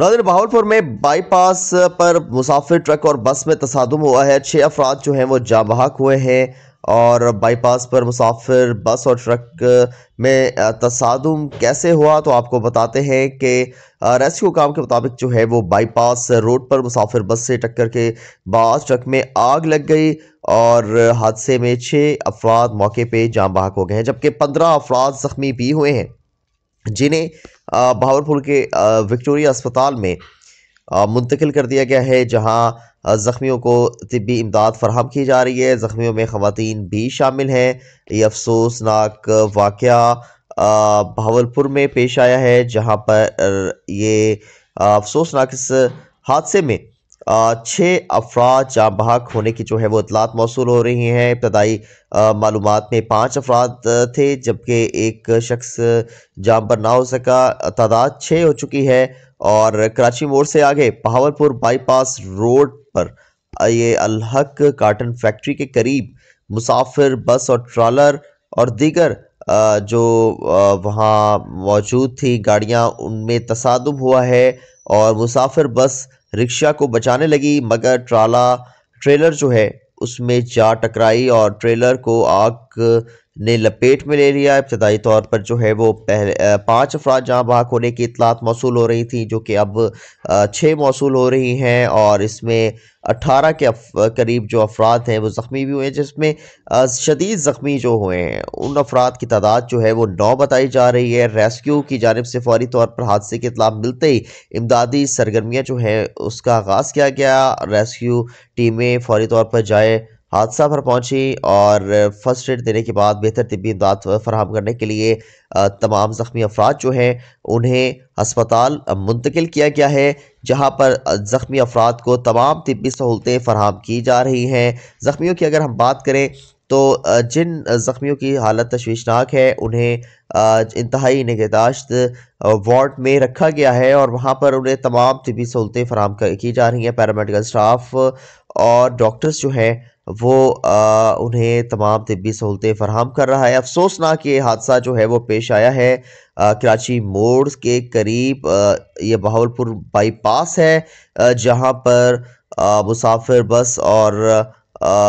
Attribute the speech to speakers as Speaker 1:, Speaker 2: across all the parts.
Speaker 1: नाजिर बहावलपुर में बाईपास पर मुसाफिर ट्रक और बस में तसादम हुआ है छः अफराद जो हैं वो जा बहाक हुए हैं और बाईपास पर मुसाफिर बस और ट्रक में तसादम कैसे हुआ तो आपको बताते हैं कि रेस्क्यू काम के मुताबिक जो है वो बाईपास रोड पर मुसाफिर बस से टक्कर के बाद ट्रक में आग लग गई और हादसे में छः अफराद मौके पर जाम बहक हो गए हैं जबकि पंद्रह अफराद ज़ख्मी भी हुए हैं जिन्हें भावरपुर के विक्टोरिया अस्पताल में मुंतकिल कर दिया गया है जहां ज़ख्मियों को तबी इमदाद फराहम की जा रही है ज़ख्मियों में ख़वान भी शामिल हैं ये अफसोसनाक वाक़ भावलपुर में पेश आया है जहां पर ये अफसोसनाक इस हादसे में छः अफराद जहाँ बहक होने की जो है वो इतलात मौसू हो रही हैं इब्तदाई मालूम में पाँच अफराद थे जबकि एक शख्स जाम पर ना हो सका तादाद छः हो चुकी है और कराची मोड़ से आगे पहावरपुर बाईपास रोड पर ये अलहक काटन फैक्ट्री के करीब मुसाफिर बस और ट्रॉलर और दीगर जो वहाँ मौजूद थी गाड़ियाँ उनमें तसादम हुआ है और मुसाफिर बस रिक्शा को बचाने लगी मगर ट्राला ट्रेलर जो है उसमें जा टकराई और ट्रेलर को आग ने लपेट में ले लिया इब्तदाई तौर पर जो है वो पहले पाँच अफराद जहाँ बाहक होने की इतलात मौसू हो रही थी जो कि अब छः मौसू हो रही हैं और इसमें अट्ठारह के करीब जो अफराद हैं वो ज़ख्मी भी हुए हैं जिसमें शदीद ज़ख्मी जो हुए हैं उन अफराद की तादाद जो है वो नौ बताई जा रही है रेस्क्यू की जानब से फौरी तौर पर हादसे की इतला मिलते ही इमदादी सरगर्मियाँ जो हैं उसका आगाज़ किया गया रेस्क्यू टीमें फौरी तौर पर जाए हादसा पर पहुंची और फर्स्ट एड देने के बाद बेहतर तबी इमदाद फराहम करने के लिए तमाम ज़ख्मी अफराद जो हैं उन्हें अस्पताल मुंतकिल किया गया है जहां पर ज़ख्मी अफराद को तमाम तबी सहूलतें फराहम की जा रही हैं ज़ख्मियों की अगर हम बात करें तो जिन ज़ख्मियों की हालत तशवीशनाक है उन्हें इंतहाई नगहदाश्त वार्ड में रखा गया है और वहाँ पर उन्हें तमाम तबी सहूलतें फराम की जा रही हैं पैरामेडिकल स्टाफ और डॉक्टर्स जो हैं वो आ, उन्हें तमाम तबी सहूलतें फराम कर रहा है अफसोसनाक ये हादसा जो है वो पेश आया है आ, कराची मोड़ के करीब आ, ये बहावलपुर बाईपास है जहाँ पर मुसाफिर बस और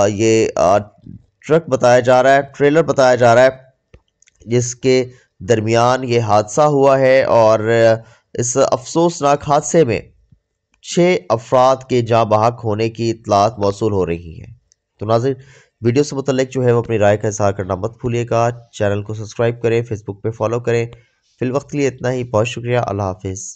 Speaker 1: ये ट्रक बताया जा रहा है ट्रेलर बताया जा रहा है जिसके दरमियान ये हादसा हुआ है और इस अफसोसनाक हादसे में छः अफराद के जाँ बहक होने की इतलात मौसू हो रही हैं तो नाजिर वीडियो से मतलब जो है वो अपनी राय का इजहार करना मत भूलिएगा चैनल को सब्सक्राइब करें फेसबुक पर फॉलो करें फिल वक्त के लिए इतना ही बहुत शुक्रिया अल्लाह हाफिज़